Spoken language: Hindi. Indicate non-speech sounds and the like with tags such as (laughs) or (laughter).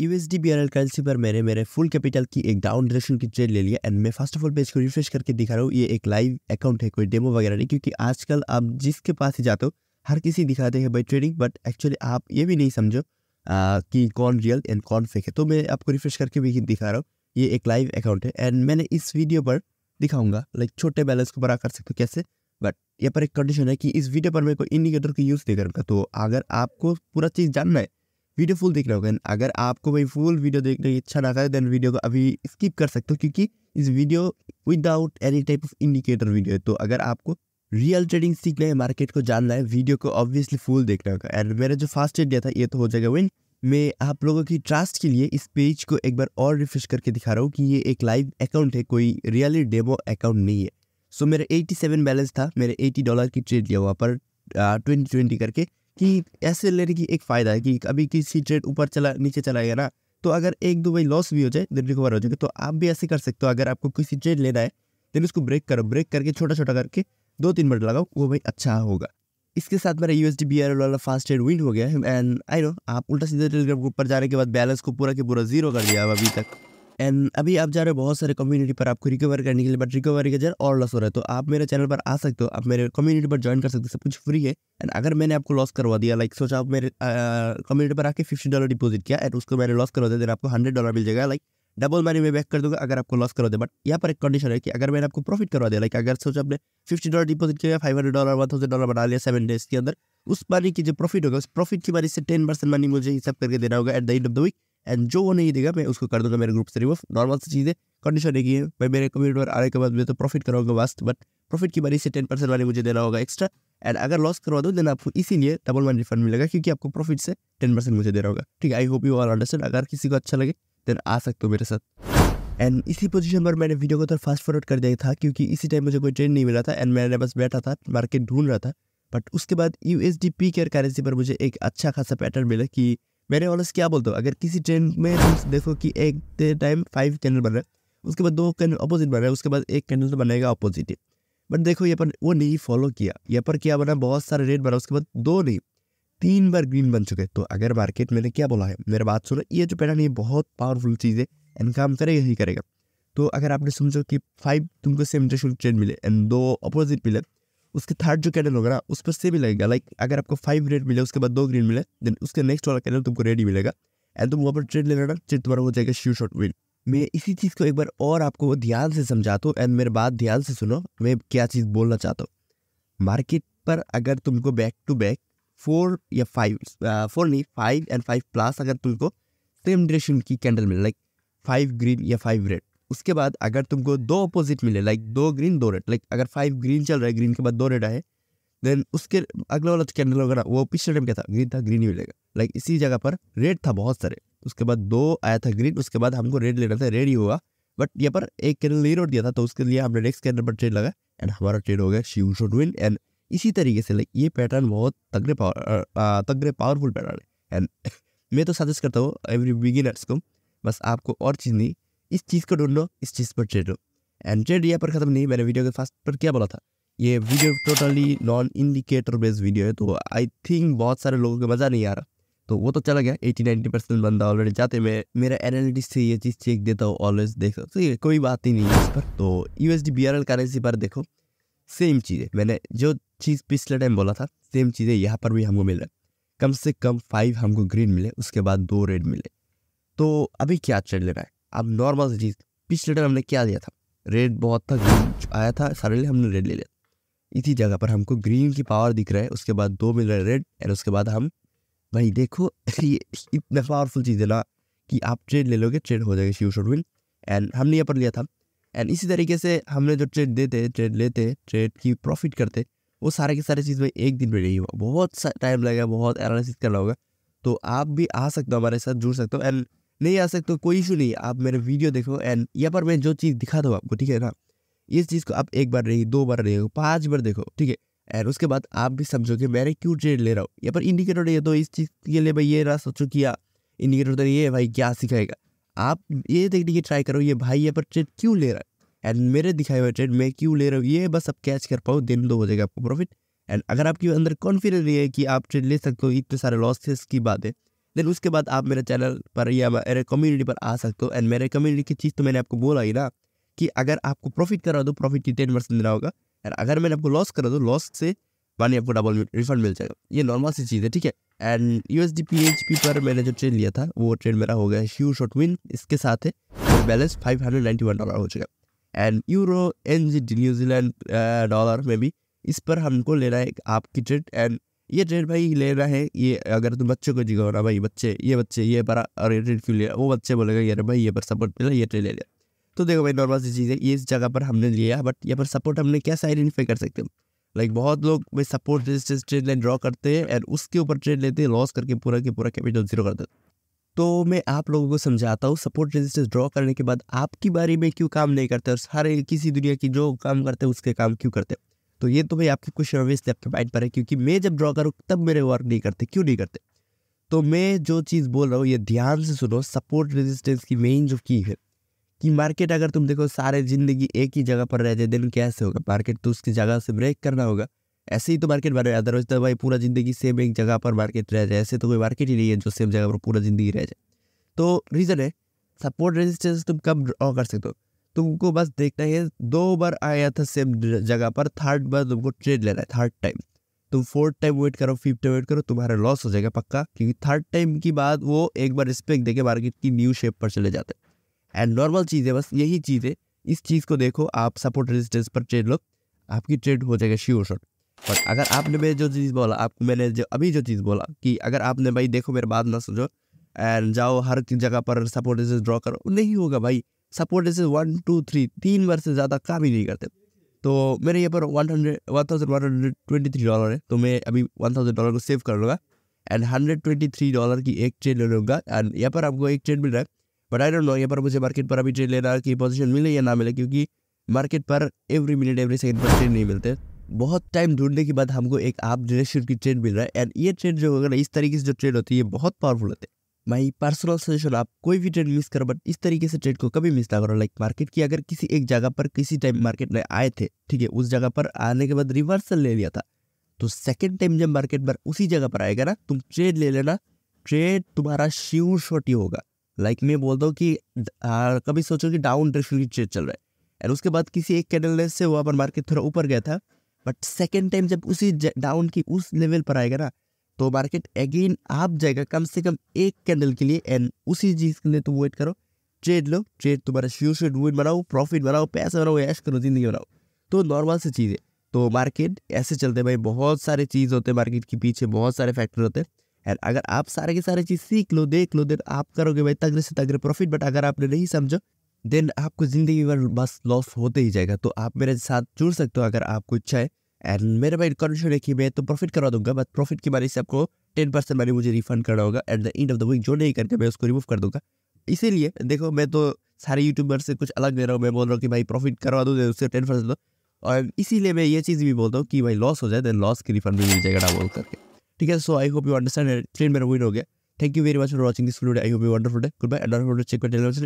यूएसडी बी करेंसी पर मैंने मेरे फुल कैपिटल की एक डाउन डायरेक्शन की ट्रेड ले लिया एंड मैं फर्स्ट ऑफ ऑल पेज को रिफ्रेश करके दिखा रहा हूँ ये एक लाइव अकाउंट है कोई डेमो वगैरह नहीं क्योंकि आजकल आप जिसके पास ही जाते हो हर किसी दिखाते हैं बाई ट्रेडिंग बट एक्चुअली आप ये भी नहीं समझो कि कौन रियल एंड कौन फेक है तो मैं आपको रिफ्रेश करके भी दिखा रहा हूँ ये एक लाइव अकाउंट है एंड मैंने इस वीडियो पर दिखाऊंगा लाइक छोटे बैलेंस को बड़ा कर सकते हो कैसे बट यहाँ पर एक कंडीशन है कि इस वीडियो पर मेरे को इंडिकेटर का यूज़ नहीं करूँगा तो अगर आपको पूरा चीज़ जानना है वीडियो ब्यूटीफुल दिख रहा होगा अगर आपको भाई फुल वीडियो देखने की इच्छा रखा है देन वीडियो को अभी स्किप कर सकते हो क्योंकि इस video without any type of indicator video है तो अगर आपको रियल ट्रेडिंग सीखना है मार्केट को जानना है वीडियो को ऑब्वियसली फुल देख रहे होगा एंड मेरा जो फास्ट ट्रेड दिया था ये तो हो जाएगा वेन मैं आप लोगों की ट्रस्ट के लिए इस पेज को एक बार और रिफ्रेश करके दिखा रहा हूँ कि ये एक लाइव अकाउंट है कोई रियली डेमो अकाउंट नहीं है सो so, मेरा 87 बैलेंस था मेरे 80 डॉलर की ट्रेड लिया हुआ पर ट्वेंटी ट्वेंटी करके कि ऐसे लेने की एक फ़ायदा है कि अभी किसी ट्रेड ऊपर चला नीचे चला गया ना तो अगर एक दो भाई लॉस भी हो जाए दिन रिकवर हो जाएगा तो आप भी ऐसे कर सकते हो अगर आपको किसी ट्रेड लेना है देन उसको ब्रेक करो ब्रेक करके छोटा छोटा करके दो तीन मिनट लगाओ वो भाई अच्छा होगा इसके साथ मेरा U S D B R वाला फास्ट ट्रेड विन हो गया है एंड आई नो आप उल्टा सीधा टेलीग्राम ग्रुप पर जाने के बाद बैलेंस को पूरा के पूरा जीरो कर दिया अभी तक एंड अभी आप जा रहे हो बहुत सारे कम्युनिटी पर आपको रिकवर करने के लिए बट रिकवरी का जर और लॉस हो रहा है तो आप मेरे चैनल पर आ सकते हो आप मेरे कम्युनिटी पर ज्वाइन कर सकते हो सब कुछ फ्री है एंड अगर मैंने आपको लॉस करवा दिया लाइक सोचा आप मेरे कम्युनिटी पर आके फिफ्टी डॉलर डिपोजिट किया एंड उसको मैंने लॉस करवा दिया देन आपको हंड्रेड डॉलर मिल जाएगा लाइक डबल मनी में बैक कर दूंगा अगर आपको लॉस करवा दे बट यहाँ पर एक कंडीशन है कि अगर मैंने आपको प्रॉफिट करवा दिया लाइक अगर सोचा आपने फिफ्टी डॉलर डिपोजिट किया five hundred dollar one thousand dollar बना लिया सेवन डेज के अंदर उस मनी की जो प्रॉफिट होगा उस प्रॉफिट की मनी से टेन परसेंट मनी मुझे हिसाब करके देना होगा at the end of the week and जो वो नहीं देगा मैं उसको कर दूंगा मेरे ग्रुप से रिमूव नॉर्मल सी चीज़ें कंडीशन एक ही है भाई मेरे कम्युनिटी पर आने के बाद मैं तो प्रॉफिट कराऊंगा वास्ट बट प्रॉफिट की बारी से टेन परसेंट वाली मुझे देना होगा एक्स्ट्रा एंड अगर लॉस करवा दो देन आपको इसीलिए डबल वन रिफंड मिलेगा क्योंकि आपको प्रॉफिट से टेन परसेंट मुझे देना होगा ठीक है I hope you are understand अगर किसी को अच्छा लगे देन आ सकते हो मेरे साथ एंड इसी पोजीशन पर मैंने वीडियो को तो फास्ट फॉरवर्ड कर दिया था क्योंकि इसी टाइम मुझे कोई ट्रेंड नहीं मिला था एंड मैंने बस बैठा था मार्केट ढूंढ रहा था बट उसके बाद U S D P K R currency पर मुझे एक अच्छा खासा पैटर्न मिला कि मेरे ऑनर्स क्या बोलता हूँ अगर किसी ट्रेन में तुम देखो कि एक टाइम फाइव कैंडल बन रहा है उसके बाद दो कैंडल अपोजिट बन रहा है उसके बाद एक कैंडल तो बनेगा अपोजिट बट देखो यहाँ पर वो नहीं फॉलो किया यहाँ पर क्या बना बहुत सारे रेड बना उसके बाद दो नहीं तीन बार ग्रीन बन चुके तो अगर मार्केट मैंने क्या बोला है मेरा बात सुनो ये जो पैटर्न ये बहुत पावरफुल चीज़ है एंड काम करेगा ही करेगा तो अगर आपने समझो कि फाइव तुमको सेम ट्रेन ट्रेड मिले एंड दो अपोजिट मिले उसके थर्ड जो कैंडल होगा ना उस पर से भी लगेगा लाइक अगर आपको फाइव रेड मिले उसके बाद दो ग्रीन मिले देन उसके नेक्स्ट वाला कैंडल तुमको रेड ही मिलेगा एंड तुम वहाँ पर ट्रेड ले लेना ट्रेड तुम्हारा हो जाएगा श्यू शॉट विन मैं इसी चीज़ को एक बार और आपको ध्यान से समझाता हूँ एंड मेरे बात ध्यान से सुनो मैं क्या चीज़ बोलना चाहता हूँ मार्केट पर अगर तुमको बैक टू बैक फोर या फाइव फोर नहीं फाइव एंड फाइव प्लस अगर तुमको सेम ड्रेशन की कैंडल मिले लाइक फाइव ग्रीन या फाइव रेड उसके बाद अगर तुमको दो अपोजिट मिले लाइक दो ग्रीन दो रेड लाइक अगर फाइव ग्रीन चल रहा है ग्रीन के बाद दो रेड आए देन उसके अगला वाला कैंडल वगैरह वो पिछले टाइम क्या था ग्रीन था ग्रीन ही मिलेगा लाइक इसी जगह पर रेड था बहुत सारे उसके बाद दो आया था ग्रीन उसके बाद हमको रेड लेना था रेड ही हुआ बट यहाँ पर एक कैंडल नहीं रोड दिया था तो उसके लिए हमने नेक्स्ट कैंडल पर ट्रेड लगा एंड हमारा ट्रेड हो गया शिव शुड विन एंड इसी तरीके से लाइक ये पैटर्न बहुत तगड़े पावर तगड़े पावरफुल पैटर्न है एंड (laughs) मैं तो सजेस्ट करता हूँ एवरी बिगिनर्स को बस आपको और चीज़ नहीं इस चीज़ को ढूंढ लो इस चीज़ पर ट्रेड लो एंड ट्रेड यहाँ पर ख़त्म नहीं मैंने वीडियो के फास्ट पर क्या बोला था ये video totally non indicator based video है तो आई थिंक बहुत सारे लोगों को मज़ा नहीं आ रहा तो वो तो चला गया एटी नाइनटी परसेंट बंदा ऑलरेडी जाते मैं मेरा एनालिटिक्स से ये चीज़ चेक देता हूँ ऑलवेज देख सकते तो कोई बात ही नहीं है इस पर तो U S D B R L currency पर देखो सेम चीज़ है मैंने जो चीज़ पिछले टाइम बोला था सेम चीज़ें यहाँ पर भी हमको मिल रहा है कम से कम फाइव हमको ग्रीन मिले उसके बाद दो रेड मिले तो अभी क्या ट्रेड लेना है अब नॉर्मल सी चीज़ पिछले टाइम हमने क्या लिया था रेड बहुत था ग्रीन आया था सारे लिए हमने रेड ले लिया इसी जगह पर हमको ग्रीन की पावर दिख रहा है उसके बाद दो मिल रहा है रेड एंड उसके बाद हम भाई देखो (laughs) ये इतना पावरफुल चीज़ है ना कि आप ट्रेड ले लोगे ट्रेड हो जाएगा शिव शुड विन एंड हमने यहाँ पर लिया था एंड इसी तरीके से हमने जो ट्रेड देते ट्रेड लेते ट्रेड की प्रॉफिट करते वो सारे के सारे चीज़ में एक दिन में नहीं हुआ बहुत टाइम लगेगा बहुत एनालिसिस करना होगा तो आप भी आ सकते हो हमारे साथ जुड़ सकते हो एंड नहीं आ सकते कोई इशू नहीं आप मेरे वीडियो देखो एंड यहाँ पर मैं जो चीज़ दिखा दो आपको ठीक है ना इस चीज़ को आप एक बार रहिए दो बार नहीं पाँच बार देखो ठीक है एंड उसके बाद आप भी समझो कि मैं क्यों ट्रेड ले रहा हूँ यहाँ पर इंडिकेटर ये तो इस चीज़ के लिए भाई ये रहा सोचो किया इंडिकेटर तो ये भाई क्या सिखाएगा आप ये देखने की ट्राई करो ये भाई यहाँ पर ट्रेड क्यों ले रहा है एंड मेरे दिखाए हुए ट्रेड मैं क्यों ले रहा हूँ ये बस आप कैच कर पाओ दिन दो हो जाएगा आपको प्रॉफिट एंड अगर आपके अंदर कॉन्फिडेंस नहीं है कि आप ट्रेड ले सकते हो इतने सारे लॉसेस की बात है देन उसके बाद आप मेरे चैनल पर या मेरे कम्युनिटी पर आ सकते हो एंड मेरे कम्युनिटी की चीज़ तो मैंने आपको बोला ही ना कि अगर आपको प्रॉफिट करा दो प्रॉफिट की टेन परसेंट देना होगा एंड अगर मैंने आपको लॉस करा दो लॉस से मानी आपको डबल रिफंड मिल जाएगा ये नॉर्मल सी चीज़ है ठीक है and U S D P H P पर मैंने जो ट्रेड लिया था वो ट्रेड मेरा हो गया ह्यू शॉट विन इसके साथ है balance five hundred ninety one dollar हो चुका and euro N G D New Zealand dollar में भी इस पर हमको लेना है आपकी ट्रेड एंड ये ट्रेड भाई लेना है ये अगर तुम बच्चों को जिगो ना भाई बच्चे ये बच्चे ये पर ट्रेड क्यों लिया वो बच्चे बोलेगा ये भाई ये पर सपोर्ट मिला ये ट्रेड ले लिया तो देखो भाई नॉर्मल सी चीज़ है ये इस जगह पर हमने लिया बट ये पर सपोर्ट हमने कैसे आइडेंटिफाई कर सकते हैं लाइक बहुत लोग भाई support resistance trade line draw करते हैं एंड उसके ऊपर ट्रेड लेते हैं लॉस करके पूरा के पूरा कैपिटल जीरो कर देते तो मैं आप लोगों को समझाता हूँ सपोर्ट रेजिस्टेंस ड्रॉ करने के बाद आपकी बारे में क्यों काम नहीं करते और सारे किसी दुनिया की जो काम करते हैं उसके काम क्यों करते हैं तो ये तो भाई आपकी कुछ सर्विस से आपके माइंड पर है क्योंकि मैं जब ड्रॉ करूँ तब मेरे वर्क नहीं करते क्यों नहीं करते तो मैं जो चीज़ बोल रहा हूँ ये ध्यान से सुनो सपोर्ट रेजिस्टेंस की मेन जो की है कि मार्केट अगर तुम देखो सारे ज़िंदगी एक ही जगह पर रह जाए देन कैसे होगा मार्केट तो उसकी जगह से ब्रेक करना होगा ऐसे ही तो मार्केट बन रहा है अदरवाइज तो भाई पूरा ज़िंदगी सेम एक जगह पर मार्केट रह जाए ऐसे तो कोई मार्केट ही नहीं है जो सेम जगह पर पूरा ज़िंदगी रह जाए तो रीज़न है सपोर्ट रेजिस्टेंस तुम कब ड्रॉ कर सकते हो तुमको बस देखना है दो बार आया था सेम जगह पर थर्ड बार तुमको ट्रेड लेना है थर्ड टाइम तुम फोर्थ टाइम वेट करो फिफ्थ टाइम वेट करो तुम्हारा लॉस हो जाएगा पक्का क्योंकि थर्ड टाइम की बाद वो एक बार रिस्पेक्ट देके मार्केट की न्यू शेप पर चले जाते हैं एंड नॉर्मल चीज़ है बस यही चीज़ है इस चीज़ को देखो आप सपोर्ट रेजिस्टेंस पर ट्रेड लो आपकी ट्रेड हो जाएगा श्योर शॉर्ट बट अगर आपने मैं जो चीज़ बोला आपको मैंने जो अभी जो चीज़ बोला कि अगर आपने भाई देखो मेरे बात ना सोचो एंड जाओ हर जगह पर सपोर्ट रेजिस्टेंस ड्रॉ करो नहीं होगा भाई सपोर्ट जैसे वन टू थ्री तीन बार से ज़्यादा काम ही नहीं करते तो मेरे यहाँ पर one hundred one thousand one hundred twenty three dollar है तो मैं अभी वन थाउजेंड डॉलर को सेव कर लूँगा and hundred twenty three dollar की एक ट्रेन ले लूँगा एंड यहाँ पर आपको एक ट्रेड मिल रहा है बट आई डोंट नो यहाँ पर मुझे मार्केट पर अभी ट्रेन लेना की पोजिशन मिले या ना मिले क्योंकि मार्केट पर एवरी मिनट एवरी सेकेंड पर ट्रेन नहीं मिलते बहुत टाइम ढूंढने के बाद हमको एक आप डायरेक्शन की ट्रेड मिल रहा है एंड ये ट्रेड जो होगा ना इस तरीके से जो ट्रेड होती है बहुत पावरफुल होते हैं माई पर्सनल सजेशन आप कोई भी ट्रेड मिस करो बट इस तरीके से ट्रेड को कभी मिस ना करो लाइक मार्केट की अगर किसी एक जगह पर किसी टाइम मार्केट में आए थे ठीक है उस जगह पर आने के बाद रिवर्सल ले लिया था तो सेकेंड टाइम जब मार्केट पर उसी जगह पर आएगा ना तुम ट्रेड ले लेना ट्रेड तुम्हारा श्योर शॉट ही होगा लाइक मैं बोलता हूँ कि आ, हाँ, कभी सोचो कि डाउन डायरेक्शन की ट्रेड चल रहा है एंड उसके बाद किसी एक कैंडल से वहाँ पर मार्केट थोड़ा ऊपर गया था बट सेकेंड टाइम जब उसी डाउन की उस लेवल पर आएगा ना तो मार्केट अगेन आप जाएगा कम से कम एक कैंडल के लिए एंड उसी चीज़ के लिए तुम वेट करो ट्रेड लो ट्रेड तुम्हारा श्यू शेड बनाओ प्रॉफिट बनाओ पैसा बनाओ ऐश करो जिंदगी बनाओ तो नॉर्मल सी चीज़ है तो मार्केट ऐसे चलते भाई बहुत सारे चीज़ होते हैं मार्केट के पीछे बहुत सारे फैक्टर होते हैं एंड अगर आप सारे के सारे चीज़ सीख लो देख लो देन आप करोगे भाई तगड़े से तगड़े प्रॉफिट बट अगर आपने नहीं समझो देन आपको ज़िंदगी भर बस लॉस होते ही जाएगा तो आप मेरे साथ जुड़ सकते हो अगर आपको इच्छा है एंड मेरा भाई कंडीशन है कि मैं तो प्रॉफिट करवा दूंगा बट प्रॉफिट की बारे से आपको टेन परसेंट मैंने मुझे रिफंड करना होगा at the end of the week जो नहीं करके मैं उसको रिमूव कर दूंगा इसीलिए देखो मैं तो सारे यूट्यूबर से कुछ अलग दे रहा हूँ मैं बोल रहा हूँ कि भाई प्रॉफिट करवा दूँ उससे टेन परसेंट दो और इसीलिए मैं ये चीज़ भी बोलता हूँ कि भाई लॉस हो जाए देन लॉस की रिफंड भी मिल जाएगा बोल करके ठीक है so I hope you understand train मेरा विन हो गया thank you very much for watching this video I hope you wonderful day good bye wonderful check